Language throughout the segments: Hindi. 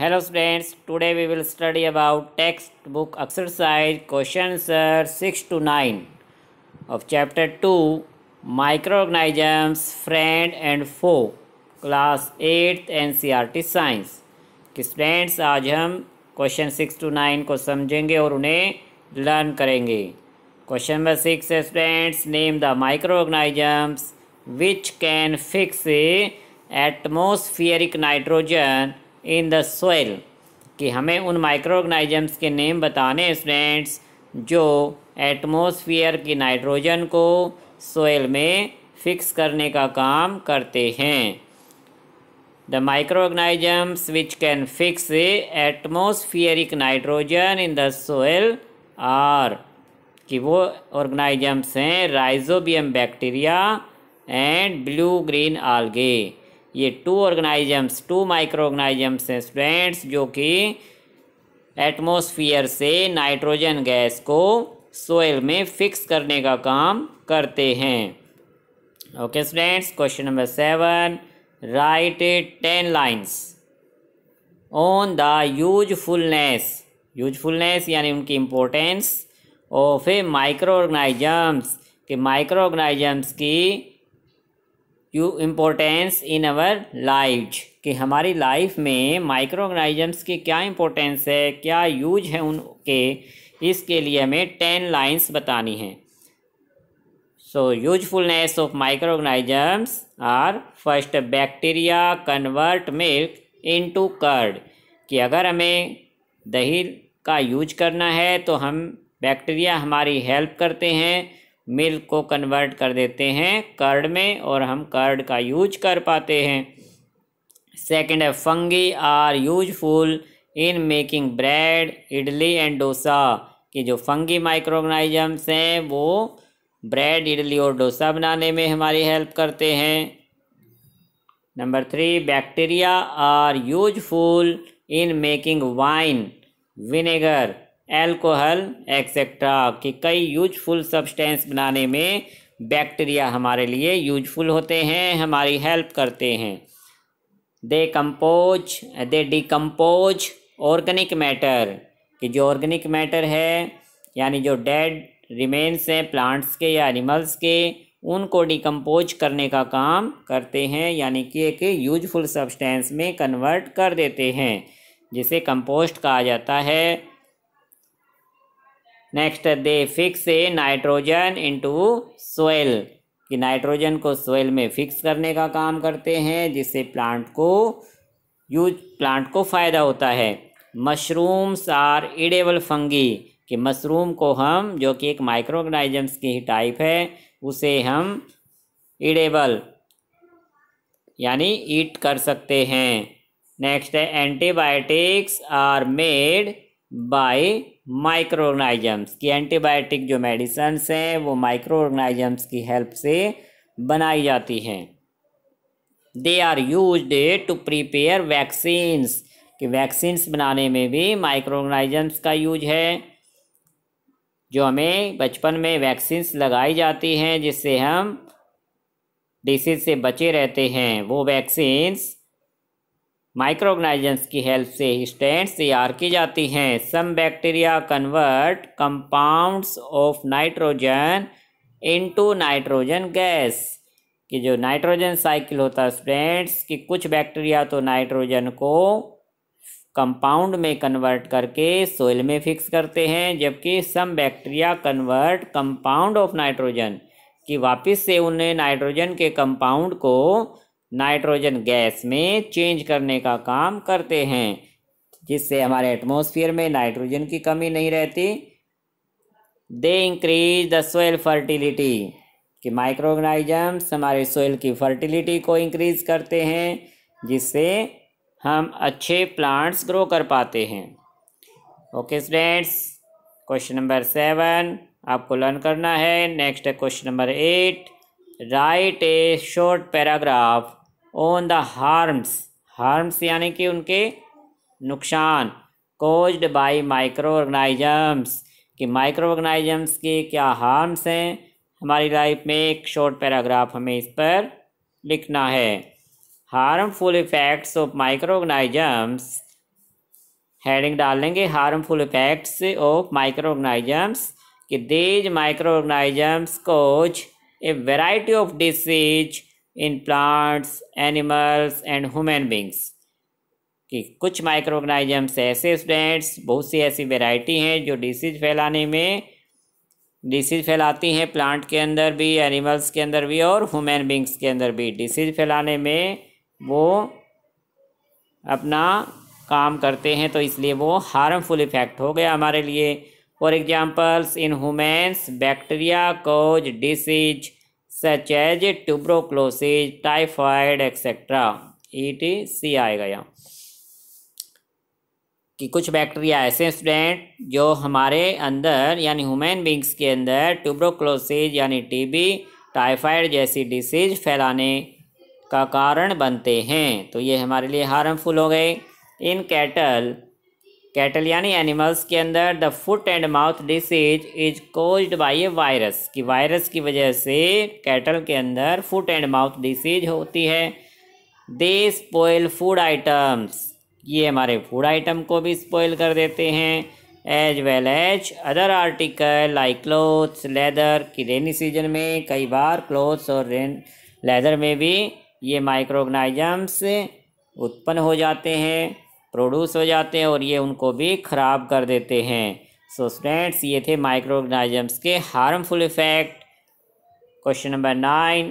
hello students today we will study about text book exercise question sir six to nine of chapter two micro organisms friend and for class eighth N C R T science कि स्टूडेंट्स आज हम क्वेश्चन सिक्स टू नाइन को समझेंगे और उन्हें लर्न करेंगे क्वेश्चन नंबर सिक्स है students name the micro organisms which can fix atmospheric nitrogen in the soil कि हमें उन माइक्रो ऑर्गेनाइजम्स के नेम बताने स्टूडेंट्स जो एटमोसफियर की नाइट्रोजन को सोइल में फिक्स करने का काम करते हैं the micro organisms which can fix atmospheric nitrogen in the soil are कि वो ऑर्गेनाइजम्स हैं rhizobium bacteria and blue green algae ये two organisms two micro organisms हैं स्टूडेंट्स जो कि एटमोसफियर से नाइट्रोजन गैस को सोयल में फिक्स करने का काम करते हैं okay students question number seven write ten lines on the usefulness usefulness यानी उनकी importance of a micro organisms कि माइक्रो ऑर्गेनाइजम्स की you importance in our life कि हमारी लाइफ में माइक्रो ऑर्गेनाइजम्स की क्या इम्पोर्टेंस है क्या यूज है उनके इसके लिए हमें टेन लाइन्स बतानी हैं so usefulness of micro organisms are first bacteria convert milk into curd कि अगर हमें दही का यूज करना है तो हम बैक्टीरिया हमारी हेल्प करते हैं मिल्क को कन्वर्ट कर देते हैं कर्ड में और हम कर्ड का यूज कर पाते हैं सेकंड है fungi are useful in making bread idli and dosa कि जो फंगी माइक्रो हैं वो ब्रेड इडली और डोसा बनाने में हमारी हेल्प करते हैं number three bacteria are useful in making wine vinegar alcohol etcetera कि कई यूजफुल सब्सटेंस बनाने में बैक्टीरिया हमारे लिए यूजफुल होते हैं हमारी हेल्प करते हैं they compose they decompose organic matter कि जो ऑर्गेनिक मैटर है यानी जो डेड रिमेन्स हैं प्लांट्स के या एनिमल्स के उनको डिकम्पोज करने का काम करते हैं यानी कि एक यूजफुल सब्सटेंस में कन्वर्ट कर देते हैं जिसे कंपोस्ट कहा जाता है next they fix a nitrogen into soil कि नाइट्रोजन को सोयल में फिक्स करने का काम करते हैं जिससे प्लांट को यूज प्लांट को फ़ायदा होता है मशरूम्स आर इडेबल फंगी कि मशरूम को हम जो कि एक माइक्रो ऑर्गेनाइजम्स की ही टाइप है उसे हम इडेबल यानी ईट कर सकते हैं नेक्स्ट है antibiotics are made by micro organisms की एंटीबायोटिक जो मेडिसन्स हैं वो माइक्रो ऑर्गेनाइजम्स की हेल्प से बनाई जाती हैं they are use to prepare vaccines कि वैक्सीन्स बनाने में भी माइक्रो ऑर्गेनाइजम्स का यूज है जो हमें बचपन में वैक्सीन्स लगाई जाती हैं जिससे हम डिसीज से बचे रहते हैं वो वैक्सीन्स माइक्रो की हेल्प से स्टेंट्स तैयार की जाती हैं some bacteria convert compounds of nitrogen into nitrogen gas कि जो नाइट्रोजन साइकिल होता है स्टूडेंट्स कि कुछ बैक्टीरिया तो नाइट्रोजन को कंपाउंड में कन्वर्ट करके सोइल में फिक्स करते हैं जबकि some bacteria convert compound of nitrogen कि वापस से उन्हें नाइट्रोजन के कंपाउंड को नाइट्रोजन गैस में चेंज करने का काम करते हैं जिससे हमारे एटमॉस्फेयर में नाइट्रोजन की कमी नहीं रहती they increase the soil fertility कि माइक्रो ऑर्गेनाइजम्स हमारे सोयल की फर्टिलिटी को इंक्रीज करते हैं जिससे हम अच्छे प्लांट्स ग्रो कर पाते हैं okay students question number seven आपको लर्न करना है नेक्स्ट है question number eight write a short paragraph on the harms harms यानी कि उनके नुकसान कोज्ड बाई माइक्रो ऑर्गेनाइजम्स कि माइक्रो ऑर्गेनाइजम्स के क्या हार्म्स हैं हमारी लाइफ में एक शॉर्ट पैराग्राफ हमें इस पर लिखना है harmful effects of micro organisms heading डाल लेंगे harmful effects of micro organisms कि these micro organisms cause a variety of disease in plants animals and human beings कि कुछ माइक्रो ऑर्गेनाइजम्स ऐसे स्टूडेंट्स बहुत सी ऐसी वेराइटी हैं जो डिसीज फैलाने में डिसीज फैलाती हैं प्लांट के अंदर भी एनिमल्स के अंदर भी और ह्यूमन बींग्स के अंदर भी डिसीज फैलाने में वो अपना काम करते हैं तो इसलिए वो हार्मफुल इफेक्ट हो गया हमारे लिए for examples in humans bacteria cause disease such as tuberculosis typhoid etcetera E T e C आएगा यहाँ कि कुछ बैक्टीरिया ऐसे स्टूडेंट जो हमारे अंदर यानी ह्यूमन बींग्स के अंदर ट्यूब्रोक्लोसिज यानी टीबी टाइफाइड जैसी डिसीज फैलाने का कारण बनते हैं तो ये हमारे लिए हार्मफुल हो गए इन कैटल कैटल यानी एनिमल्स के अंदर the foot and mouth disease is cause by a virus कि वायरस की वजह से कैटल के अंदर फुट एंड माउथ डिसीज होती है दे स्पोइल फूड आइटम्स ये हमारे फूड आइटम को भी स्पोइल कर देते हैं as well as other article like clothes leather कि रेनी सीजन में कई बार क्लोथ्स और रेन लेदर में भी ये माइक्रो उत्पन्न हो जाते हैं प्रोड्यूस हो जाते हैं और ये उनको भी ख़राब कर देते हैं सो so स्टूडेंट्स ये थे माइक्रो ऑर्गेनाइजम्स के harmful effect question number nine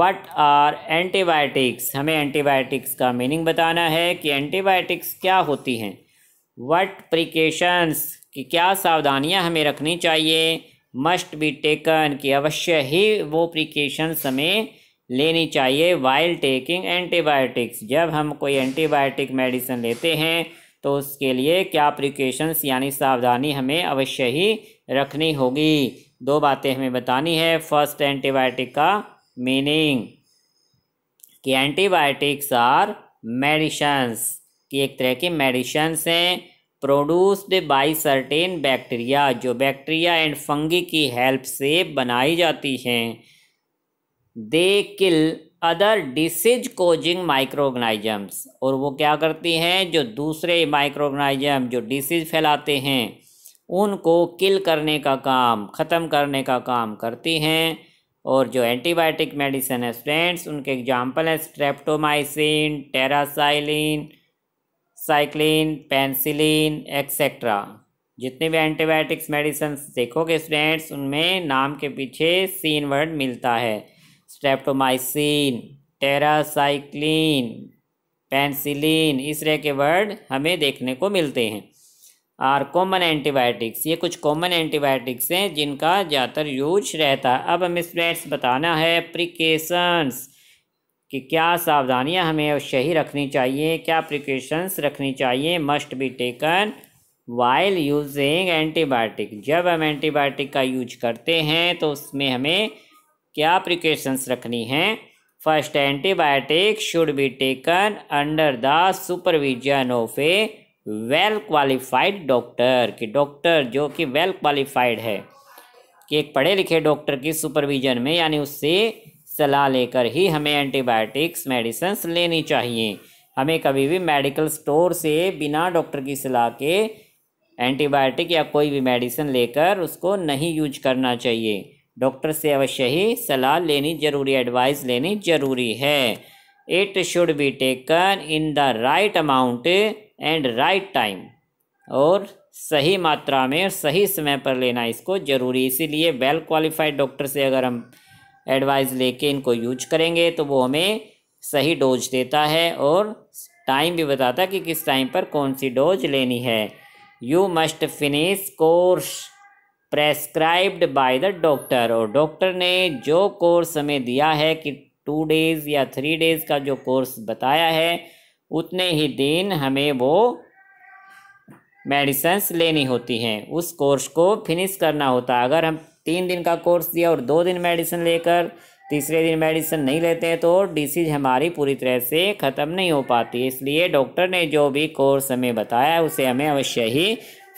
what are antibiotics हमें एंटीबायोटिक्स का मीनिंग बताना है कि एंटीबायोटिक्स क्या होती हैं वट प्रिकेशंस कि क्या सावधानियां हमें रखनी चाहिए मस्ट बी टेकन कि अवश्य ही वो प्रिकेशंस हमें लेनी चाहिए वाइल टेकिंग एंटीबायोटिक्स जब हम कोई एंटीबायोटिक मेडिसिन लेते हैं तो उसके लिए क्या प्रिकॉशंस यानी सावधानी हमें अवश्य ही रखनी होगी दो बातें हमें बतानी है फर्स्ट एंटीबायोटिक का मीनिंग कि एंटीबायोटिक्स आर मेडिशंस कि एक तरह के मेडिशंस हैं प्रोड्यूस्ड बाई सर्टेन बैक्टीरिया जो बैक्टीरिया एंड फंगी की हेल्प से बनाई जाती हैं they kill other disease causing micro और वो क्या करती हैं जो दूसरे माइक्रो जो डिसीज फैलाते हैं उनको किल करने का काम ख़त्म करने का काम करती हैं और जो एंटीबायोटिक मेडिसिन है फ्रेंड्स उनके एग्जाम्पल हैं streptomycin tetracycline penicillin etcetera जितने भी एंटीबायोटिक्स मेडिसन देखोगे फ्रेंड्स उनमें नाम के पीछे सीन वर्ड मिलता है स्ट्रेप्टोमाइसिन टेरासाइक्लिन पेंसिलिन इस तरह के वर्ड हमें देखने को मिलते हैं और कॉमन एंटीबायोटिक्स ये कुछ कॉमन एंटीबायोटिक्स हैं जिनका ज़्यादातर यूज रहता है अब हमें स्प्रेड्स बताना है प्रिकेशंस कि क्या सावधानियां हमें अवश्य ही रखनी चाहिए क्या प्रिकेशंस रखनी चाहिए must be taken while using antibiotic जब हम एंटीबायोटिक का यूज करते हैं तो उसमें हमें क्या प्रिकॉशंस रखनी हैं first antibiotic should be taken under the supervision of a well qualified doctor कि डॉक्टर जो कि वेल क्वालिफाइड है कि एक पढ़े लिखे डॉक्टर की सुपरविजन में यानी उससे सलाह लेकर ही हमें एंटीबायोटिक्स मेडिसन्स लेनी चाहिए हमें कभी भी मेडिकल स्टोर से बिना डॉक्टर की सलाह के एंटीबायोटिक या कोई भी मेडिसिन लेकर उसको नहीं यूज करना चाहिए डॉक्टर से अवश्य ही सलाह लेनी जरूरी एडवाइस लेनी जरूरी है it should be taken in the right amount and right time और सही मात्रा में और सही समय पर लेना इसको ज़रूरी इसीलिए वेल क्वालिफाइड डॉक्टर से अगर हम एडवाइस लेके इनको यूज करेंगे तो वो हमें सही डोज देता है और टाइम भी बताता है कि किस टाइम पर कौन सी डोज लेनी है you must finish course prescribed by the doctor और डॉक्टर ने जो कोर्स हमें दिया है कि टू डेज़ या थ्री डेज़ का जो कोर्स बताया है उतने ही दिन हमें वो मेडिसन्स लेनी होती हैं उस कोर्स को फिनिश करना होता है अगर हम तीन दिन का कोर्स दिया और दो दिन मेडिसिन लेकर तीसरे दिन मेडिसिन नहीं लेते हैं तो डिसीज हमारी पूरी तरह से ख़त्म नहीं हो पाती इसलिए डॉक्टर ने जो भी कोर्स हमें बताया उसे हमें अवश्य ही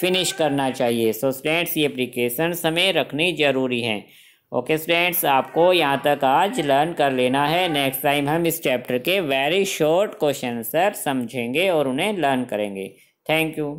फिनिश करना चाहिए सो स्टूडेंट्स ये अप्लीकेशन समय रखनी ज़रूरी हैं ओके okay, स्टूडेंट्स आपको यहाँ तक आज लर्न कर लेना है नेक्स्ट टाइम हम इस चैप्टर के वेरी शॉर्ट क्वेश्चन सर समझेंगे और उन्हें लर्न करेंगे थैंक यू